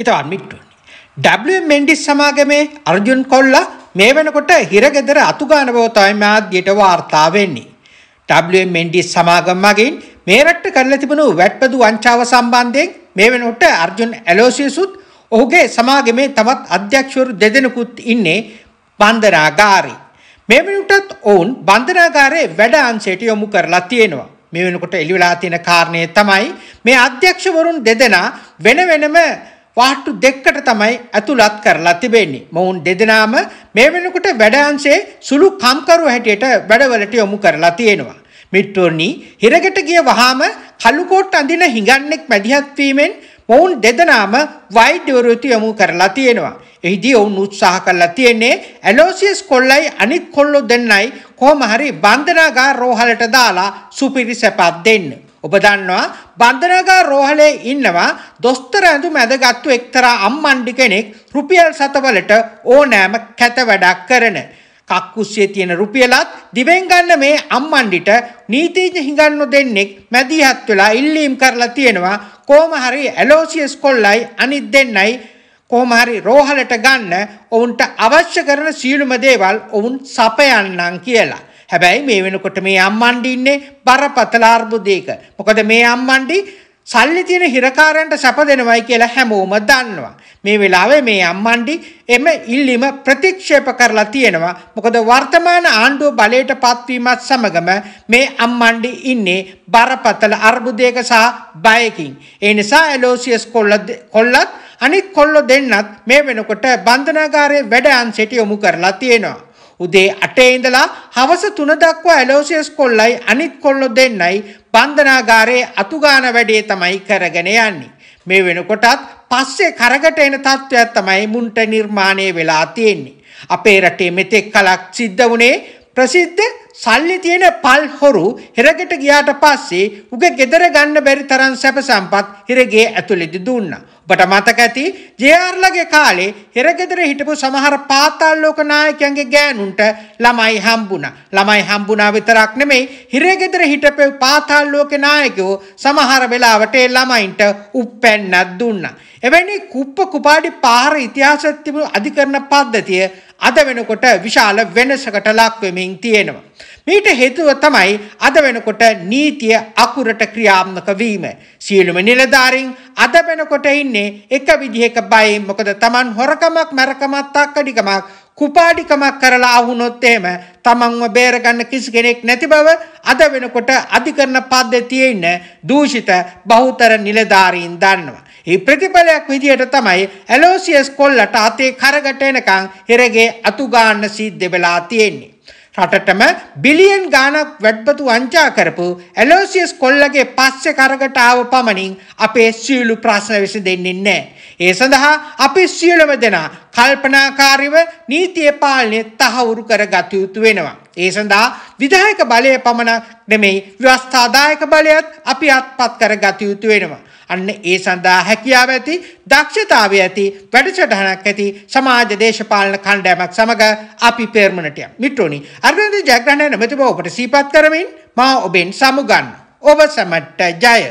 හිතවන් මිට්ටුවනි. ඩබ්ලියු මෙන්ඩිස් සමාගමේ අර්ජුන් කොල්ලා මේ වෙනකොට හිරගෙදර අතුගාන බව තමයි මාධ්‍යයට වාර්තා වෙන්නේ. ඩබ්ලියු මෙන්ඩිස් සමාගම මගින් මේ රට්ට කරලා තිබුණු වැට්පදු වංචාව සම්බන්ධයෙන් මේ වෙනකොට අර්ජුන් ඇලෝසියසුත් ඔහුගේ සමාගමේ තවත් අධ්‍යක්ෂවරු දෙදෙනෙකුත් ඉන්නේ බන්ධනාගාරේ. මේ වෙනකොටත් ඔවුන් බන්ධනාගාරයේ වැඩ අංශයට යොමු කරලා තියෙනවා. මේ වෙනකොට එළිවලා තියෙන කාරණය තමයි මේ අධ්‍යක්ෂවරුන් දෙදෙනා වෙන වෙනම වාට්ටු දෙකකට තමයි ඇතුළත් කරලා තිබෙන්නේ. මොවුන් දෙදෙනාම මේ වෙනකොට වැඩ සුළු කම්කරු හැටියට වැඩවලට යොමු කරලා තියෙනවා. මිට්ටෝනි හිරගෙට ගිය වහාම කළුකෝට් අඳින හිඟන්නෙක් මැදිහත් වීමෙන් මොවුන් දෙදෙනාම වෛද්‍යවරුට යොමු කරලා තියෙනවා. එහිදී ඔවුන් උත්සාහ කරලා තියෙන්නේ ඇලෝසියස් කොල්ලයි අනිත් කොල්ලෝ දෙන්නයි කොහොම හරි බන්ධනාගාර රෝහලට දාලා සුපිරි සැපක් දෙන්න. ඔබ දන්නවා බන්ධනාගාර රෝහලේ ඉන්නවා දොස්තර ඇඳුම ඇඳගත්තු එක්තරා අම්මණ්ඩි කෙනෙක් රුපියල් සතවලට ඕනෑම කැත වැඩක් කරන. කක්කුස්සේ තියෙන රුපියලත් දිවෙන් ගන්න මේ අම්මණ්ඩිට නීතිඥ හිඟන්නු දෙන්නෙක් මැදිහත් වෙලා ඉල්ලීම් කරලා තියෙනවා කොහොම හරි ඇලෝසියස් කොල්ලයි අනිත් දෙන්නයි කොහොම හරි රෝහලට ගන්න ඔවුන්ට අවශ්‍ය කරන සියලුම දේවල් ඔවුන් සපයන්නම් කියලා. හැබැයි මේ වෙනකොට මේ අම්මණ්ඩි ඉන්නේ බරපතල අර්බුදයක. මොකද මේ අම්මණ්ඩි සල්ලි තියෙන හිරකාරයන්ට සැප දෙනවයි කියලා හැමෝම දන්නවා. මේ වෙලාවේ මේ අම්මණ්ඩි එම ඉල්ලීම ප්‍රතික්ෂේප කරලා තියෙනවා. මොකද වර්තමාන ආණ්ඩුව බලයට පත්වීමත් සමගම මේ අම්මණ්ඩි ඉන්නේ බරපතල අර්බුදයක සහ බයකින්. ඒ නිසා එලෝසියස් කොල්ලත් අනිත් කොල්ලෝ දෙන්නත් මේ වෙනකොට බන්ධනාගාරයේ වැඩ අංශයට යොමු කරලා තියෙනවා. උදේ අටේ ඉඳලා හවස තුන දක්වා ඇලෝසියස් කොල්ලයි අනිත් කොල්ලො දෙන්නයි බන්ධනාගාරයේ අතුගාන වැඩේ තමයි කරගෙන යන්නේ. මේ වෙනකොටත් පස්සේ කරකට එන තත්ත්වයක් තමයි මුන්ට නිර්මාණය වෙලා තියෙන්නේ. අපේ රටේ මෙතෙක් කලක් සිද්ධ වුණේ ප්‍රසිද්ධ සල්ලි තියෙන පල් හොරු හිරගෙට ගියාට පස්සේ උගේ ගෙදර ගන්න බැරි තරම් සැප සම්පත් හිරගේ ඇතුළෙදි දුන්නා. ඔබට මතක ඇති ජේආර්ලගේ කාලේ හෙරගෙදර හිටපු සමහර පාතාල් ලෝක නායකයන්ගේ ගෑනුන්ට ළමයි හම්බුණා. ළමයි හම්බුණා විතරක් නෙමෙයි හිරගෙදර හිටපු පාතාල් ලෝක නායකයෝ සමහර වෙලාවට ඒ ළමයින්ට උප්පැන්නක් දුන්නා. එවැනි කුප්ප කුපාඩි පාර ඉතිහාසයේ තිබුණු අධිකරණ පද්ධතිය අද වෙනකොට විශාල වෙනසකට ලක් වෙමින් තියෙනවා. මීට හේතුව තමයි අද වෙනකොට නීතිය අකුරට ක්‍රියාත්මක වීම. සියලුම නිලධාරීන් අද වෙනකොට ඉන්නේ එක විදිහක බයෙන් මොකද Taman හොරකමක් මරකමක් තක්කඩිකමක් කුපාඩිකමක් කරලා ආවුනොත් එහෙම තමන්ව බේරගන්න කිසි කෙනෙක් නැති බව අද වෙනකොට අධිකරණ පද්ධතියේ ඉන්න දූෂිත බහුතර නිලධාරීන් දන්නවා. ඒ ප්‍රතිඵලයක් විදියට තමයි ඇලෝසියස් කොල්ලට අතේ කරකට එනකන් හිරගේ අතු ගන්න සිද්ධ වෙලා තියෙන්නේ. රටටම බිලියන් ගානක් වැඩ්බතු වංචා කරපු ඇලෝසියස් කොල්ලගේ පස්සෙ කරකට ආව පමණින් අපේ සියලු ප්‍රශ්න විසඳෙන්නේ නැහැ. ඒ සඳහා අපි සියලුම දෙනා කල්පනාකාරීව නීතිය පාලනය තහවුරු කරගත යුතු වෙනවා. ඒ සඳහා විධායක බලය පමණක් නෙමෙයි ව්‍යවස්ථාදායක බලයත් අපි අත්පත් කරගත යුතු වෙනවා. අන්න ඒ සඳහා හැකියාව ඇති දක්ෂතාවය ඇති වැඩසටහනක් ඇති සමාජ දේශපාලන කණ්ඩෑමක් සමඟ අපි පෙර්මණටය මිටෝනි අර්වද ජයග්‍රහණය නැමැතිබ ඔබට සීපත් කරමින් මා ඔබෙන් සමුගන්න ඔබ සමට්ට ජය